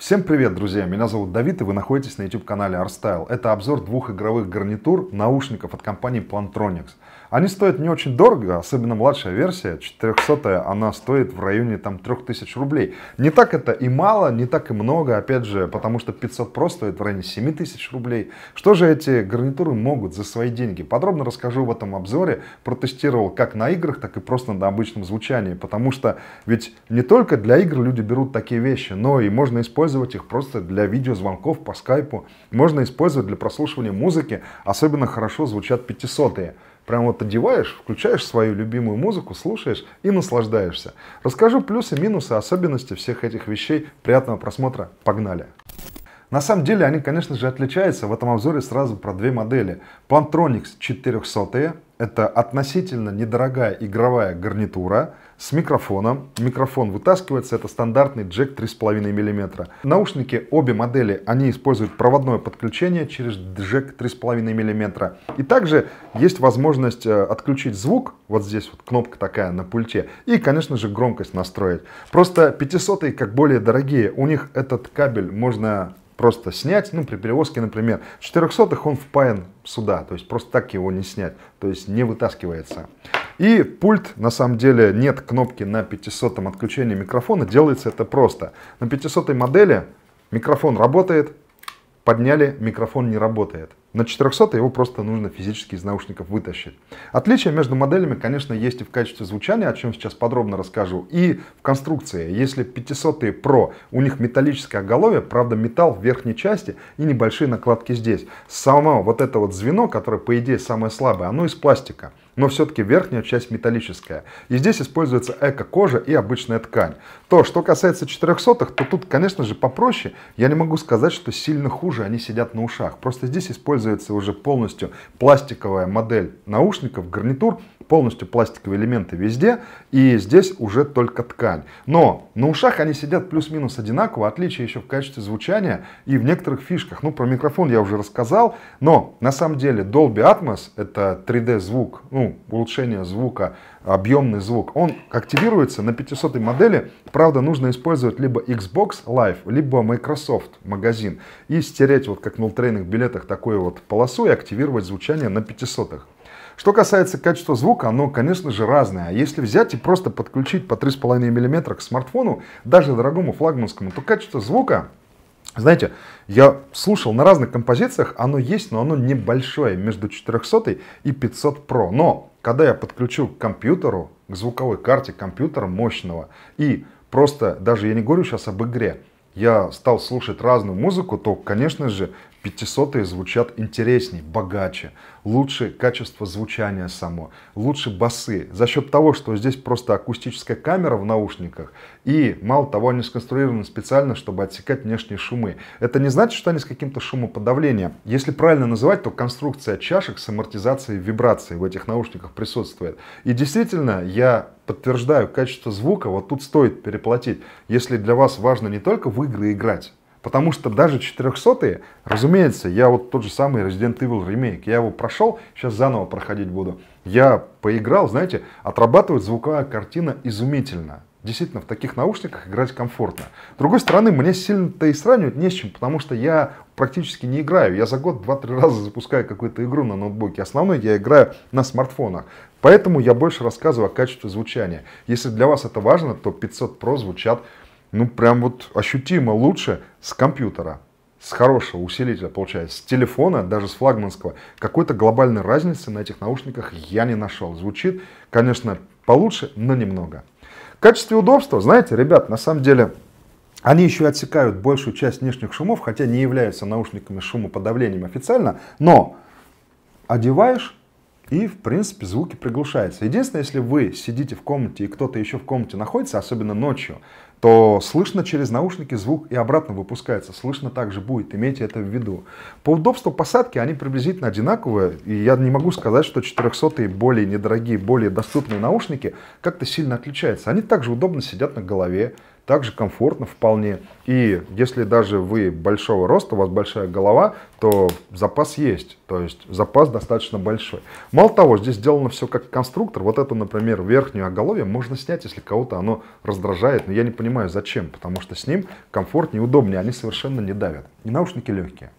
Всем привет, друзья! Меня зовут Давид, и вы находитесь на YouTube-канале ArtStyle. Это обзор двух игровых гарнитур, наушников от компании Plantronics. Они стоят не очень дорого, особенно младшая версия, 400 она стоит в районе там 3000 рублей. Не так это и мало, не так и много, опять же, потому что 500 Pro стоит в районе 7000 рублей. Что же эти гарнитуры могут за свои деньги? Подробно расскажу в этом обзоре, протестировал как на играх, так и просто на обычном звучании, потому что ведь не только для игр люди берут такие вещи, но и можно использовать использовать их просто для видеозвонков по скайпу. Можно использовать для прослушивания музыки. Особенно хорошо звучат пятисотые. Прям вот одеваешь, включаешь свою любимую музыку, слушаешь и наслаждаешься. Расскажу плюсы, минусы, особенности всех этих вещей. Приятного просмотра. Погнали! На самом деле они, конечно же, отличаются. В этом обзоре сразу про две модели. Plantronics 400 это относительно недорогая игровая гарнитура с микрофоном. Микрофон вытаскивается, это стандартный джек 3,5 мм. Наушники, обе модели, они используют проводное подключение через джек 3,5 мм. И также есть возможность э, отключить звук, вот здесь вот кнопка такая на пульте, и, конечно же, громкость настроить. Просто 500 как более дорогие, у них этот кабель можно просто снять, ну, при перевозке, например, 400 он впаян сюда, то есть просто так его не снять, то есть не вытаскивается. И пульт, на самом деле, нет кнопки на 500 отключения микрофона, делается это просто. На 500 модели микрофон работает, подняли, микрофон не работает. На 400 его просто нужно физически из наушников вытащить. Отличия между моделями, конечно, есть и в качестве звучания, о чем сейчас подробно расскажу, и в конструкции. Если 500 Pro, у них металлическое оголовье, правда металл в верхней части и небольшие накладки здесь. Само вот это вот звено, которое по идее самое слабое, оно из пластика но все-таки верхняя часть металлическая. И здесь используется эко-кожа и обычная ткань. То, что касается 400 то тут, конечно же, попроще. Я не могу сказать, что сильно хуже они сидят на ушах. Просто здесь используется используется уже полностью пластиковая модель наушников, гарнитур, полностью пластиковые элементы везде, и здесь уже только ткань. Но на ушах они сидят плюс-минус одинаково, отличие еще в качестве звучания и в некоторых фишках. Ну, про микрофон я уже рассказал, но на самом деле Dolby Atmos, это 3D звук, ну, улучшение звука объемный звук. Он активируется на 500 модели. Правда, нужно использовать либо Xbox Live, либо Microsoft магазин. И стереть, вот как на ултрейных билетах, такую вот полосу и активировать звучание на 500 -х. Что касается качества звука, оно, конечно же, разное. А если взять и просто подключить по 3,5 мм к смартфону, даже дорогому флагманскому, то качество звука знаете, я слушал на разных композициях, оно есть, но оно небольшое, между 400 и 500 Pro. Но когда я подключу к компьютеру, к звуковой карте компьютера мощного, и просто, даже я не говорю сейчас об игре, я стал слушать разную музыку, то, конечно же, 500 звучат интересней, богаче, лучше качество звучания само, лучше басы. За счет того, что здесь просто акустическая камера в наушниках, и, мало того, они сконструированы специально, чтобы отсекать внешние шумы. Это не значит, что они с каким-то шумоподавлением. Если правильно называть, то конструкция чашек с амортизацией вибраций в этих наушниках присутствует. И действительно, я подтверждаю, качество звука вот тут стоит переплатить, если для вас важно не только в игры играть, Потому что даже 400 разумеется, я вот тот же самый Resident Evil Remake, я его прошел, сейчас заново проходить буду. Я поиграл, знаете, отрабатывает звуковая картина изумительно. Действительно, в таких наушниках играть комфортно. С другой стороны, мне сильно-то и сравнивать не с чем, потому что я практически не играю. Я за год два-три раза запускаю какую-то игру на ноутбуке. Основной я играю на смартфонах. Поэтому я больше рассказываю о качестве звучания. Если для вас это важно, то 500 Pro звучат ну прям вот ощутимо лучше с компьютера с хорошего усилителя получается, с телефона, даже с флагманского, какой-то глобальной разницы на этих наушниках я не нашел. Звучит, конечно, получше, но немного качестве удобства, знаете, ребят, на самом деле, они еще отсекают большую часть внешних шумов, хотя не являются наушниками шумоподавлением официально, но одеваешь и, в принципе, звуки приглушаются. Единственное, если вы сидите в комнате и кто-то еще в комнате находится, особенно ночью, то слышно через наушники звук и обратно выпускается. Слышно также будет, имейте это в виду. По удобству посадки они приблизительно одинаковые, и я не могу сказать, что 400-е более недорогие, более доступные наушники как-то сильно отличаются. Они также удобно сидят на голове, также комфортно вполне. И если даже вы большого роста, у вас большая голова, то запас есть. То есть запас достаточно большой. Мало того, здесь сделано все как конструктор. Вот эту например, верхнюю оголовье можно снять, если кого-то оно раздражает. Но я не понимаю, зачем. Потому что с ним комфортнее, удобнее. Они совершенно не давят. И наушники легкие.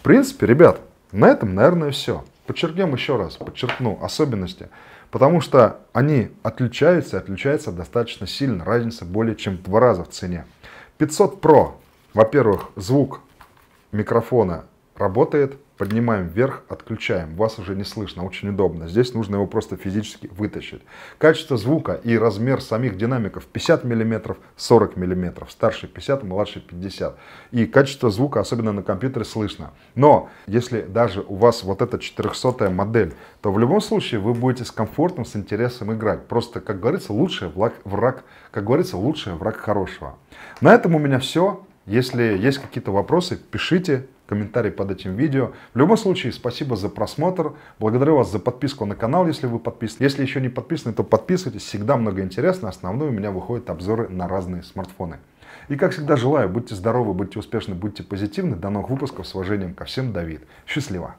В принципе, ребят, на этом, наверное, все. Подчеркнем еще раз, подчеркну особенности. Потому что они отличаются, отличаются достаточно сильно, разница более чем в два раза в цене. 500 Pro, во-первых, звук микрофона работает, Поднимаем вверх, отключаем. Вас уже не слышно, очень удобно. Здесь нужно его просто физически вытащить. Качество звука и размер самих динамиков 50 мм, 40 мм. старший 50, младший 50. И качество звука, особенно на компьютере, слышно. Но если даже у вас вот эта 400 модель, то в любом случае вы будете с комфортом, с интересом играть. Просто, как говорится, лучший враг, враг как говорится, лучший враг хорошего. На этом у меня все. Если есть какие-то вопросы, пишите комментарии под этим видео. В любом случае, спасибо за просмотр. Благодарю вас за подписку на канал, если вы подписаны. Если еще не подписаны, то подписывайтесь. Всегда много интересного. Основное у меня выходят обзоры на разные смартфоны. И как всегда желаю, будьте здоровы, будьте успешны, будьте позитивны. До новых выпусков. С уважением ко всем, Давид. Счастливо!